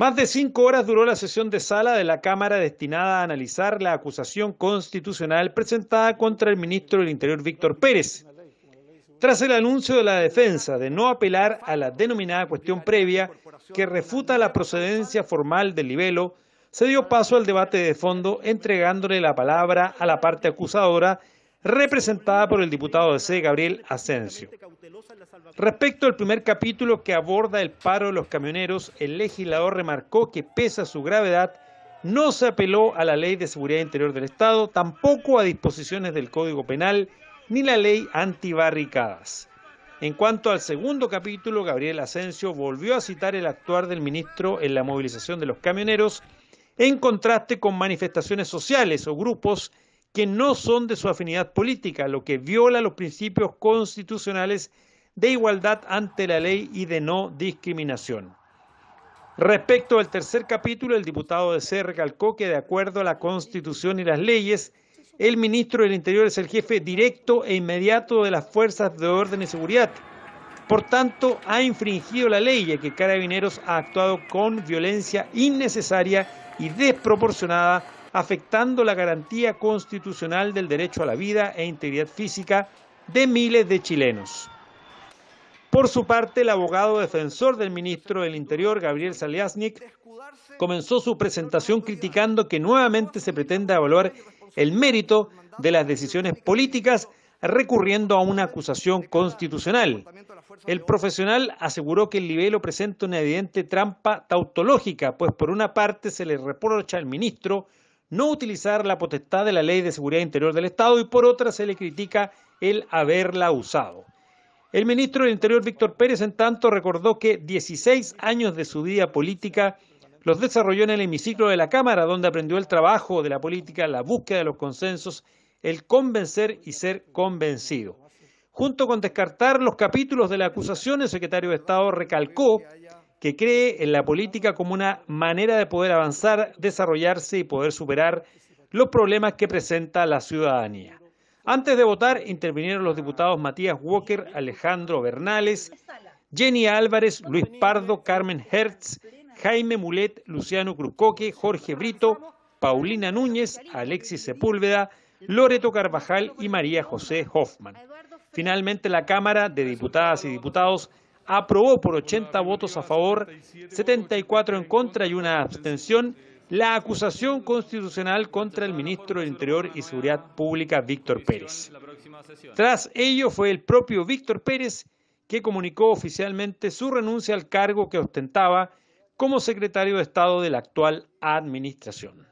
Más de cinco horas duró la sesión de sala de la Cámara destinada a analizar la acusación constitucional presentada contra el ministro del Interior Víctor Pérez. Tras el anuncio de la defensa de no apelar a la denominada cuestión previa que refuta la procedencia formal del libelo, se dio paso al debate de fondo entregándole la palabra a la parte acusadora representada por el diputado de C. Gabriel Asensio. Respecto al primer capítulo que aborda el paro de los camioneros, el legislador remarcó que pese a su gravedad, no se apeló a la Ley de Seguridad Interior del Estado, tampoco a disposiciones del Código Penal ni la ley antibarricadas. En cuanto al segundo capítulo, Gabriel Asensio volvió a citar el actuar del ministro en la movilización de los camioneros, en contraste con manifestaciones sociales o grupos que no son de su afinidad política, lo que viola los principios constitucionales de igualdad ante la ley y de no discriminación. Respecto al tercer capítulo, el diputado de C recalcó que de acuerdo a la Constitución y las leyes, el ministro del Interior es el jefe directo e inmediato de las fuerzas de orden y seguridad. Por tanto, ha infringido la ley y que Carabineros ha actuado con violencia innecesaria y desproporcionada, afectando la garantía constitucional del derecho a la vida e integridad física de miles de chilenos. Por su parte, el abogado defensor del ministro del Interior, Gabriel Saliasnik, comenzó su presentación criticando que nuevamente se pretenda evaluar el mérito de las decisiones políticas recurriendo a una acusación constitucional. El profesional aseguró que el libelo presenta una evidente trampa tautológica, pues por una parte se le reprocha al ministro no utilizar la potestad de la Ley de Seguridad Interior del Estado y por otra se le critica el haberla usado. El ministro del Interior, Víctor Pérez, en tanto, recordó que 16 años de su vida política los desarrolló en el hemiciclo de la Cámara, donde aprendió el trabajo de la política, la búsqueda de los consensos, el convencer y ser convencido. Junto con descartar los capítulos de la acusación, el secretario de Estado recalcó que cree en la política como una manera de poder avanzar, desarrollarse y poder superar los problemas que presenta la ciudadanía. Antes de votar, intervinieron los diputados Matías Walker, Alejandro Bernales, Jenny Álvarez, Luis Pardo, Carmen Hertz, Jaime Mulet, Luciano Cruzcoque, Jorge Brito, Paulina Núñez, Alexis Sepúlveda, Loreto Carvajal y María José Hoffman. Finalmente, la Cámara de Diputadas y Diputados aprobó por 80 votos a favor, 74 en contra y una abstención la acusación constitucional contra el ministro del Interior y Seguridad Pública, Víctor Pérez. Tras ello fue el propio Víctor Pérez que comunicó oficialmente su renuncia al cargo que ostentaba como secretario de Estado de la actual administración.